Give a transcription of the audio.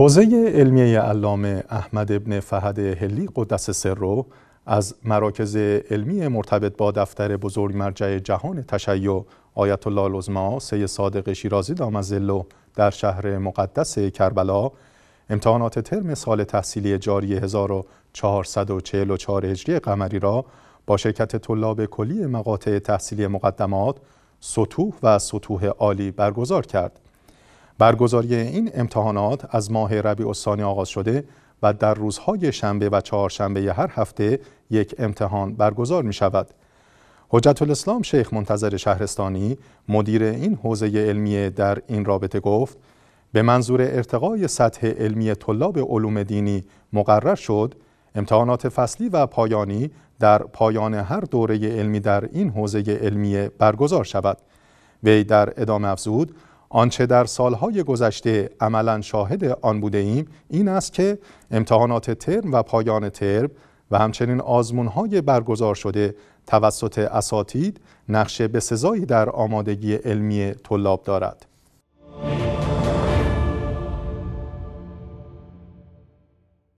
حوزه علمیه علامه احمد ابن فهد هلی قدس رو از مراکز علمی مرتبط با دفتر بزرگ مرجع جهان تشیع آیت الله العظما سی صادق شیرازی دامزلو در شهر مقدس کربلا امتحانات ترم سال تحصیلی جاری 1444 هجری قمری را با شرکت طلاب کلی مقاطع تحصیلی مقدمات سطوح و سطوح عالی برگزار کرد. برگزاری این امتحانات از ماه ربیع الثانی آغاز شده و در روزهای شنبه و چهارشنبه هر هفته یک امتحان برگزار می شود. حجت الاسلام شیخ منتظر شهرستانی مدیر این حوزه علمیه در این رابطه گفت به منظور ارتقای سطح علمی طلاب علوم دینی مقرر شد امتحانات فصلی و پایانی در پایان هر دوره علمی در این حوزه علمیه برگزار شود وی در ادامه افزود آنچه در سالهای گذشته عملا شاهد آن بوده ایم این است که امتحانات ترم و پایان ترم و همچنین آزمونهای برگزار شده توسط اساتید نقشه به سزایی در آمادگی علمی طلاب دارد.